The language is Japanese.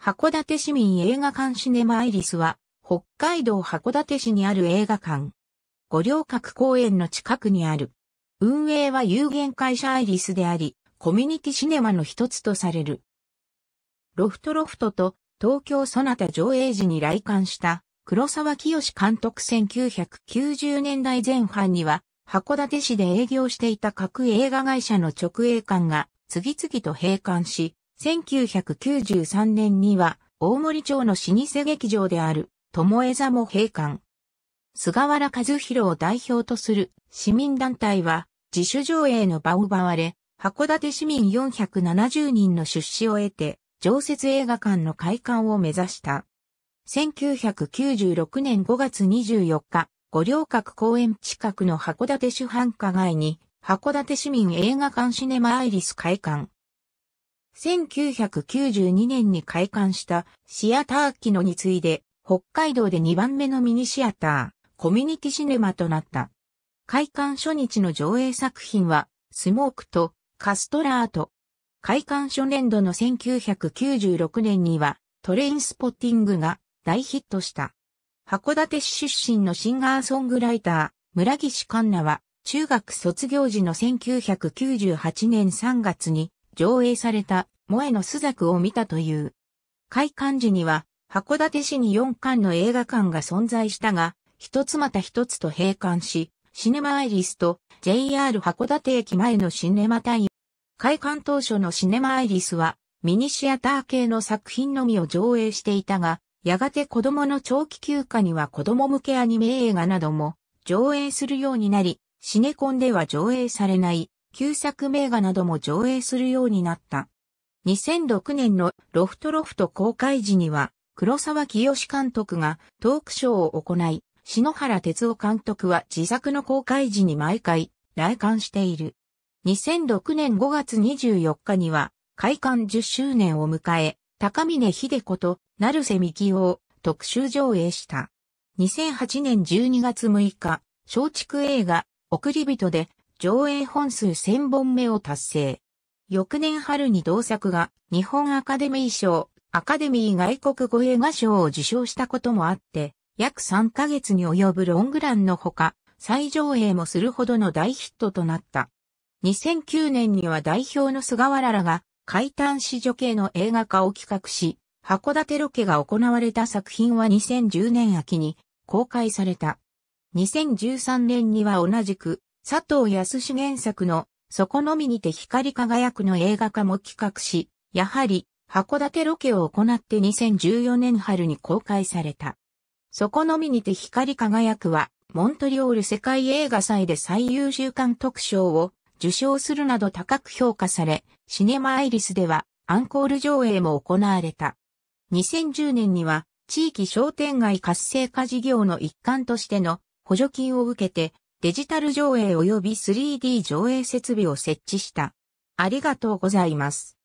函館市民映画館シネマアイリスは、北海道函館市にある映画館。五稜郭公園の近くにある。運営は有限会社アイリスであり、コミュニティシネマの一つとされる。ロフトロフトと東京そなた上映時に来館した黒沢清監督1990年代前半には函館市で営業していた各映画会社の直営館が次々と閉館し、1993年には大森町の老舗劇場である友江座も閉館。菅原和弘を代表とする市民団体は自主上映の場を奪われ、函館市民470人の出資を得て、常設映画館の開館を目指した。1996年5月24日、五稜郭公園近くの函館主犯華街に、函館市民映画館シネマアイリス開館。1992年に開館したシアター機能に次いで、北海道で2番目のミニシアター、コミュニティシネマとなった。開館初日の上映作品は、スモークとカストラート。開館初年度の1996年には、トレインスポッティングが大ヒットした。函館市出身のシンガーソングライター、村岸カンナは、中学卒業時の1998年3月に、上映された萌えの朱雀を見たという。開館時には函館市に4館の映画館が存在したが、一つまた一つと閉館し、シネマアイリスと JR 函館駅前のシネマ対応。開館当初のシネマアイリスはミニシアター系の作品のみを上映していたが、やがて子供の長期休暇には子供向けアニメ映画なども上映するようになり、シネコンでは上映されない旧作名画なども上映するようになった。2006年のロフトロフト公開時には、黒沢清監督がトークショーを行い、篠原哲夫監督は自作の公開時に毎回来館している。2006年5月24日には、開館10周年を迎え、高峰秀子と成瀬美夫を特集上映した。2008年12月6日、松竹映画、送り人で上映本数1000本目を達成。翌年春に同作が日本アカデミー賞、アカデミー外国語映画賞を受賞したこともあって、約3ヶ月に及ぶロングランのほか、再上映もするほどの大ヒットとなった。2009年には代表の菅原らが、海端子女系の映画化を企画し、函館ロケが行われた作品は2010年秋に公開された。2013年には同じく佐藤康史原作の、そこのみにて光り輝くの映画化も企画し、やはり、函館ロケを行って2014年春に公開された。そこのみにて光り輝くは、モントリオール世界映画祭で最優秀監督賞を受賞するなど高く評価され、シネマアイリスではアンコール上映も行われた。2010年には地域商店街活性化事業の一環としての補助金を受けてデジタル上映及び 3D 上映設備を設置した。ありがとうございます。